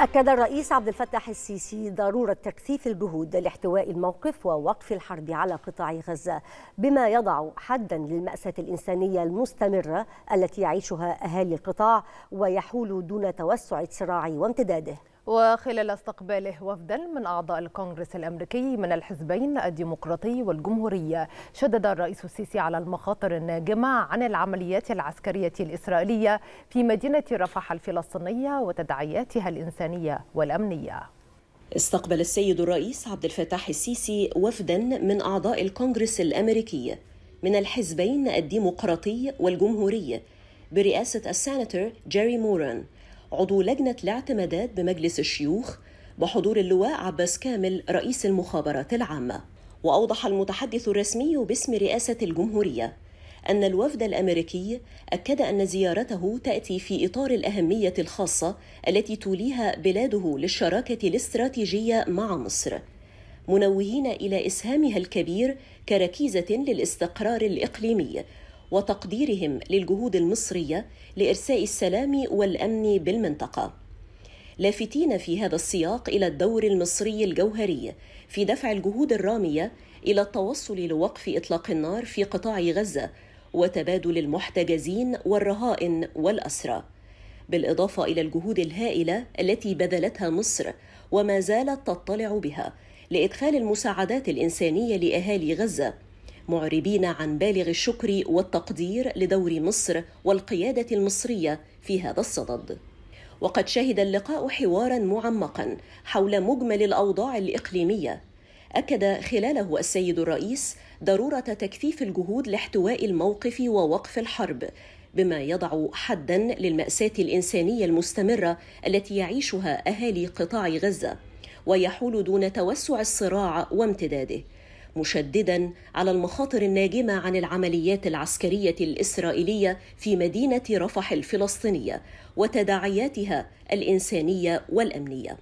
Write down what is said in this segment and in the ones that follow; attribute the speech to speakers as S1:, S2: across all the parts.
S1: أكد الرئيس عبد الفتاح السيسي ضرورة تكثيف الجهود لاحتواء الموقف ووقف الحرب على قطاع غزة بما يضع حدا للمأساة الإنسانية المستمرة التي يعيشها أهالي القطاع ويحول دون توسع الصراع
S2: وامتداده وخلال استقباله وفدا من أعضاء الكونغرس الأمريكي من الحزبين الديمقراطي والجمهورية شدد الرئيس السيسي على المخاطر الناجمة عن العمليات العسكرية الإسرائيلية في مدينة رفح الفلسطينية وتداعياتها الإنسانية والأمنية
S3: استقبل السيد الرئيس عبد الفتاح السيسي وفدا من أعضاء الكونغرس الأمريكي من الحزبين الديمقراطي والجمهوري برئاسة السيناتور جيري موران عضو لجنة الاعتمادات بمجلس الشيوخ بحضور اللواء عباس كامل رئيس المخابرات العامة وأوضح المتحدث الرسمي باسم رئاسة الجمهورية أن الوفد الأمريكي أكد أن زيارته تأتي في إطار الأهمية الخاصة التي توليها بلاده للشراكة الاستراتيجية مع مصر منوهين إلى إسهامها الكبير كركيزة للاستقرار الإقليمي وتقديرهم للجهود المصريه لارساء السلام والامن بالمنطقه لافتين في هذا السياق الى الدور المصري الجوهري في دفع الجهود الراميه الى التوصل لوقف اطلاق النار في قطاع غزه وتبادل المحتجزين والرهائن والاسرى بالاضافه الى الجهود الهائله التي بذلتها مصر وما زالت تطلع بها لادخال المساعدات الانسانيه لاهالي غزه معربين عن بالغ الشكر والتقدير لدور مصر والقياده المصريه في هذا الصدد وقد شهد اللقاء حوارا معمقا حول مجمل الاوضاع الاقليميه اكد خلاله السيد الرئيس ضروره تكثيف الجهود لاحتواء الموقف ووقف الحرب بما يضع حدا للماساه الانسانيه المستمره التي يعيشها اهالي قطاع غزه ويحول دون توسع الصراع وامتداده مشددا على المخاطر الناجمه عن العمليات العسكريه الاسرائيليه في مدينه رفح الفلسطينيه وتداعياتها الانسانيه والامنيه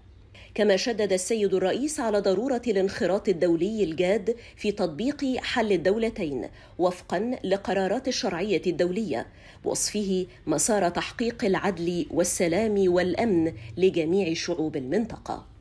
S3: كما شدد السيد الرئيس على ضروره الانخراط الدولي الجاد في تطبيق حل الدولتين وفقا لقرارات الشرعيه الدوليه بوصفه مسار تحقيق العدل والسلام والامن لجميع شعوب المنطقه